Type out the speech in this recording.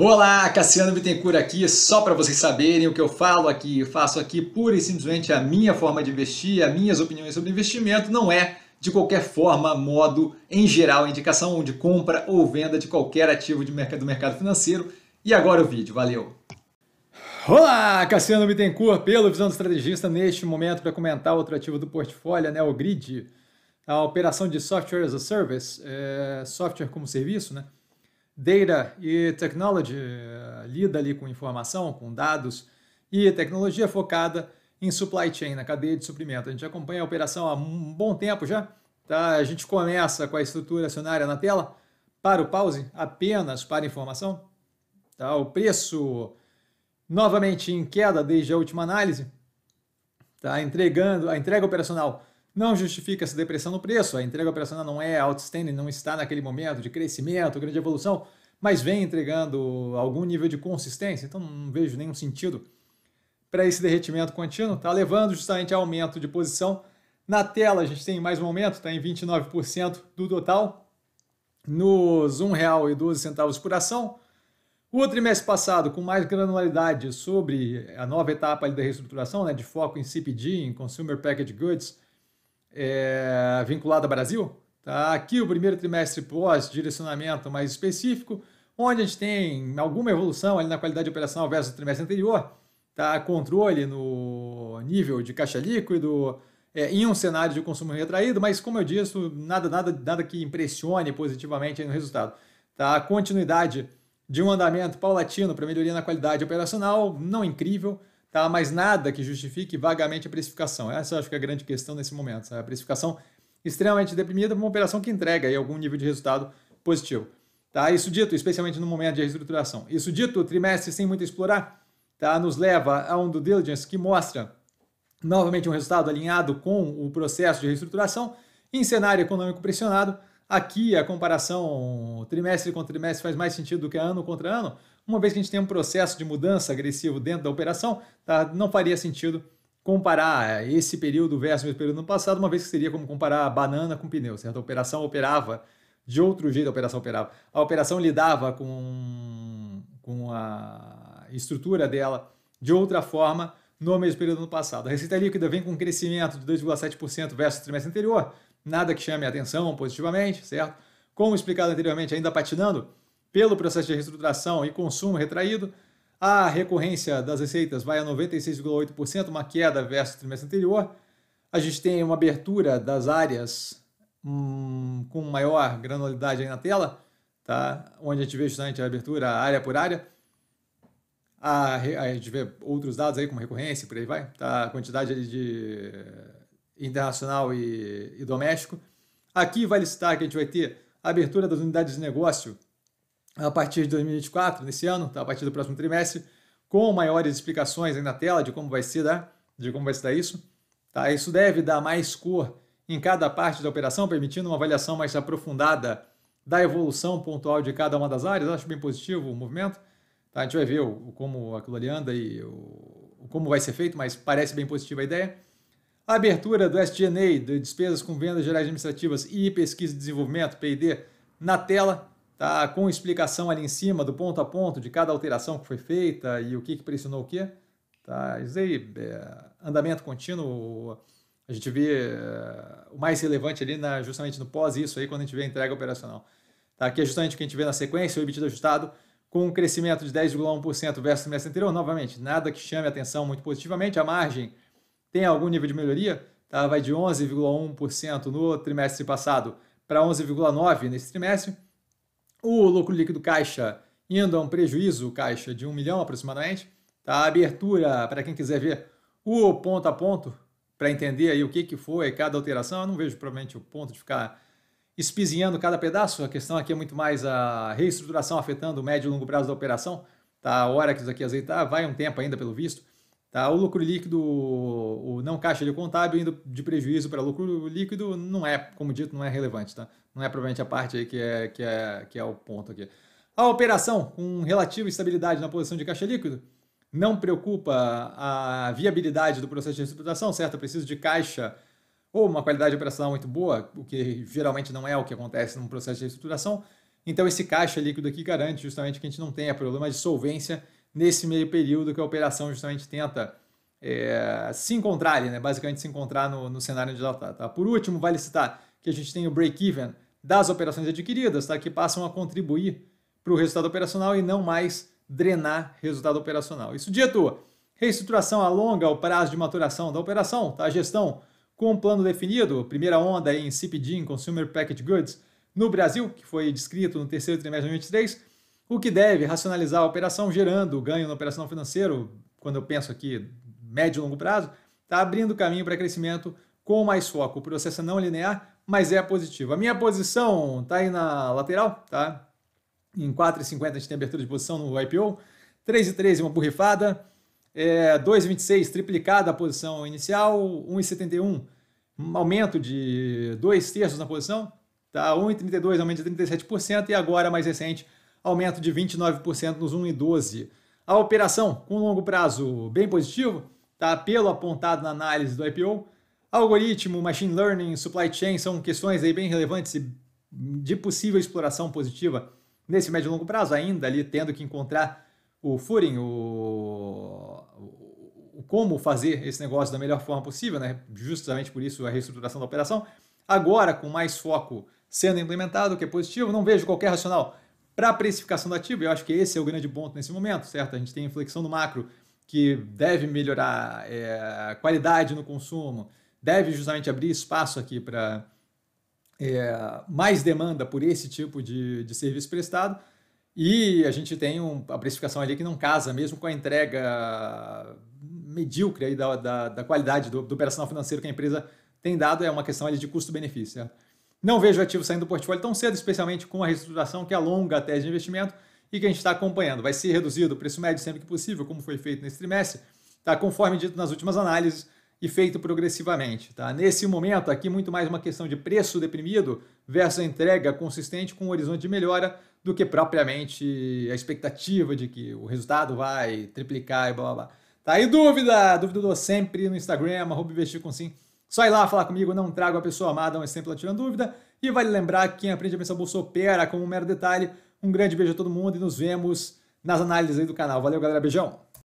Olá, Cassiano Bittencourt aqui, só para vocês saberem o que eu falo aqui, eu faço aqui pura e simplesmente a minha forma de investir, as minhas opiniões sobre investimento, não é de qualquer forma, modo, em geral, indicação de compra ou venda de qualquer ativo de mercado, do mercado financeiro. E agora o vídeo, valeu! Olá, Cassiano Bittencourt, pelo Visão do Estrategista, neste momento para comentar outro ativo do portfólio, né, o Grid, a operação de Software as a Service, é, software como serviço, né? Data e Technology eh, lida ali com informação, com dados e tecnologia focada em supply chain, na cadeia de suprimento. A gente acompanha a operação há um bom tempo já. Tá? A gente começa com a estrutura acionária na tela, para o pause, apenas para informação. Tá? O preço novamente em queda desde a última análise, tá? entregando a entrega operacional não justifica essa depressão no preço. A entrega operacional não é outstanding, não está naquele momento de crescimento, grande evolução, mas vem entregando algum nível de consistência. Então não vejo nenhum sentido para esse derretimento contínuo. Está levando justamente a aumento de posição. Na tela a gente tem mais um aumento, está em 29% do total, nos R$ 1,12 por ação. O trimestre passado, com mais granularidade sobre a nova etapa da reestruturação, né, de foco em CPG, em Consumer Packaged Goods, é, vinculado ao Brasil. Tá? Aqui o primeiro trimestre pós-direcionamento mais específico, onde a gente tem alguma evolução ali na qualidade operacional versus o trimestre anterior, tá? controle no nível de caixa líquido, é, em um cenário de consumo retraído, mas como eu disse, nada, nada, nada que impressione positivamente no resultado. Tá? A continuidade de um andamento paulatino para melhoria na qualidade operacional, não incrível, tá? mas nada que justifique vagamente a precificação. Essa acho que é a grande questão nesse momento. Sabe? A precificação extremamente deprimida para uma operação que entrega aí algum nível de resultado positivo. Tá? Isso dito, especialmente no momento de reestruturação. Isso dito, o trimestre sem muito explorar tá? nos leva a um due diligence que mostra novamente um resultado alinhado com o processo de reestruturação em cenário econômico pressionado. Aqui a comparação trimestre contra trimestre faz mais sentido do que ano contra ano, uma vez que a gente tem um processo de mudança agressivo dentro da operação, tá? não faria sentido comparar é, esse período versus o período no passado, uma vez que seria como comparar banana com pneu, certo? A operação operava de outro jeito, a operação operava. A operação lidava com, com a estrutura dela de outra forma no mesmo período no passado. A receita líquida vem com um crescimento de 2,7% versus o trimestre anterior, nada que chame a atenção positivamente, certo? Como explicado anteriormente, ainda patinando, pelo processo de reestruturação e consumo retraído. A recorrência das receitas vai a 96,8%, uma queda versus o trimestre anterior. A gente tem uma abertura das áreas hum, com maior granularidade aí na tela, tá? onde a gente vê justamente a abertura área por área. A, a gente vê outros dados aí, como recorrência, por aí vai, tá? a quantidade de eh, internacional e, e doméstico. Aqui vai vale listar que a gente vai ter a abertura das unidades de negócio a partir de 2024, nesse ano, tá? a partir do próximo trimestre, com maiores explicações aí na tela de como vai se dar, né? de como vai ser isso. Tá? Isso deve dar mais cor em cada parte da operação, permitindo uma avaliação mais aprofundada da evolução pontual de cada uma das áreas. acho bem positivo o movimento. Tá? A gente vai ver o, como aquilo ali anda e o, como vai ser feito, mas parece bem positiva a ideia. A abertura do SGNA, de despesas com vendas gerais administrativas e pesquisa e desenvolvimento, P&D, na tela Tá com explicação ali em cima, do ponto a ponto, de cada alteração que foi feita e o que, que pressionou o quê. Tá? Isso aí, é, andamento contínuo, a gente vê é, o mais relevante ali na, justamente no pós isso aí, quando a gente vê a entrega operacional. Tá? Aqui é justamente o que a gente vê na sequência, o EBITDA ajustado, com um crescimento de 10,1% versus o trimestre anterior. Novamente, nada que chame a atenção muito positivamente. A margem tem algum nível de melhoria, tá? vai de 11,1% no trimestre passado para 11,9% nesse trimestre. O lucro líquido caixa indo a um prejuízo caixa de um milhão aproximadamente. Tá? A abertura, para quem quiser ver o ponto a ponto, para entender aí o que, que foi cada alteração, eu não vejo provavelmente o ponto de ficar espizinhando cada pedaço. A questão aqui é muito mais a reestruturação afetando o médio e longo prazo da operação. Tá? A hora que isso aqui azeitar, vai um tempo ainda pelo visto. Tá? O lucro líquido, o não caixa de contábil indo de prejuízo para lucro líquido não é, como dito, não é relevante. Tá? Não é provavelmente a parte aí que é, que é, que é o ponto aqui. A operação com relativa estabilidade na posição de caixa líquido não preocupa a viabilidade do processo de reestruturação, certo? Eu preciso de caixa ou uma qualidade operacional muito boa, o que geralmente não é o que acontece num processo de reestruturação. Então, esse caixa líquido aqui garante justamente que a gente não tenha problema de solvência nesse meio período que a operação justamente tenta é, se encontrar ali, né? basicamente se encontrar no, no cenário onde ela está. Tá? Por último, vale citar que a gente tem o break-even das operações adquiridas, tá? que passam a contribuir para o resultado operacional e não mais drenar resultado operacional. Isso dito, reestruturação alonga o prazo de maturação da operação, tá? a gestão com um plano definido, primeira onda em CPG, em Consumer Packaged Goods, no Brasil, que foi descrito no terceiro trimestre de 2023, o que deve racionalizar a operação, gerando ganho na operação financeira, quando eu penso aqui médio e longo prazo, está abrindo caminho para crescimento com mais foco. O processo é não linear, mas é positivo. A minha posição está aí na lateral, tá? Em 4,50 a gente tem abertura de posição no IPO, 3,13 uma borrifada, é, 2,26 triplicada a posição inicial, 1,71 aumento de dois terços na posição, tá? 1,32 aumento de 37% e agora mais recente aumento de 29% nos 1 e 12. A operação com longo prazo bem positivo, tá? Pelo apontado na análise do IPO. Algoritmo, machine learning, supply chain são questões aí bem relevantes de possível exploração positiva nesse médio e longo prazo, ainda ali tendo que encontrar o furing, o, o como fazer esse negócio da melhor forma possível, né? Justamente por isso a reestruturação da operação. Agora, com mais foco sendo implementado, o que é positivo, não vejo qualquer racional para a precificação do ativo, eu acho que esse é o grande ponto nesse momento, certo? A gente tem inflexão do macro que deve melhorar é, a qualidade no consumo, deve justamente abrir espaço aqui para é, mais demanda por esse tipo de, de serviço prestado. E a gente tem um, a precificação ali que não casa, mesmo com a entrega medíocre aí da, da, da qualidade do, do operacional financeiro que a empresa tem dado, é uma questão ali de custo-benefício. Certo? Não vejo ativo saindo do portfólio tão cedo, especialmente com a reestruturação que alonga a tese de investimento e que a gente está acompanhando. Vai ser reduzido o preço médio sempre que possível, como foi feito nesse trimestre, tá? conforme dito nas últimas análises e feito progressivamente. Tá? Nesse momento, aqui muito mais uma questão de preço deprimido versus entrega consistente com um horizonte de melhora do que propriamente a expectativa de que o resultado vai triplicar e blá blá blá. Tá aí dúvida? Dúvida do sempre no Instagram, arroba investir com sim. Só ir lá falar comigo, não trago a pessoa amada, um exemplo tirando dúvida. E vale lembrar que quem aprende a pensar bolsa opera como um mero detalhe. Um grande beijo a todo mundo e nos vemos nas análises aí do canal. Valeu, galera. Beijão!